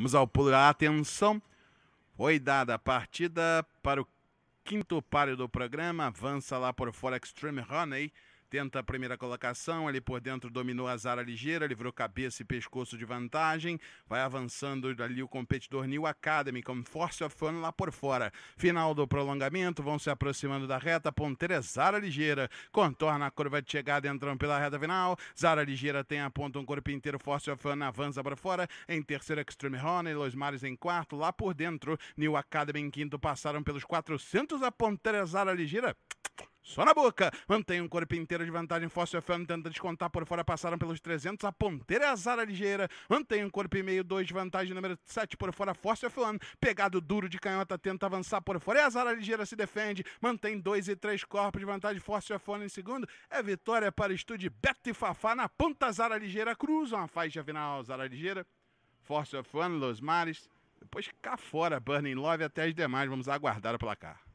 Vamos ao pulo da atenção. Foi dada a partida para o quinto páreo do programa. Avança lá por fora Extreme Honey. Tenta a primeira colocação, ali por dentro dominou a Zara ligeira, livrou cabeça e pescoço de vantagem. Vai avançando ali o competidor New Academy com Force of Fun lá por fora. Final do prolongamento, vão se aproximando da reta. Ponteira é Zara ligeira, contorna a curva de chegada, entrando pela reta final. Zara ligeira tem a ponta um corpo inteiro, Force of Fun avança para fora. Em terceiro, Extreme Honor, Los Mares em quarto, lá por dentro. New Academy em quinto, passaram pelos 400 a Ponteira é Zara ligeira. Só na boca. Mantém um corpo inteiro de vantagem. Fóssil FM tenta descontar por fora. Passaram pelos 300. A ponteira é azara ligeira. Mantém um corpo e meio. dois de vantagem. Número 7 por fora. Fóssil FM. Pegado duro de canhota. Tenta avançar por fora. E azara ligeira se defende. Mantém dois e três corpos de vantagem. Fóssil FM em segundo. É vitória para o estúdio Beto e Fafá. Na ponta azara ligeira. Cruzam a faixa final. Azara ligeira. Fóssil FM. Los Mares. Depois cá fora. Burning Love até as demais. Vamos aguardar o placar.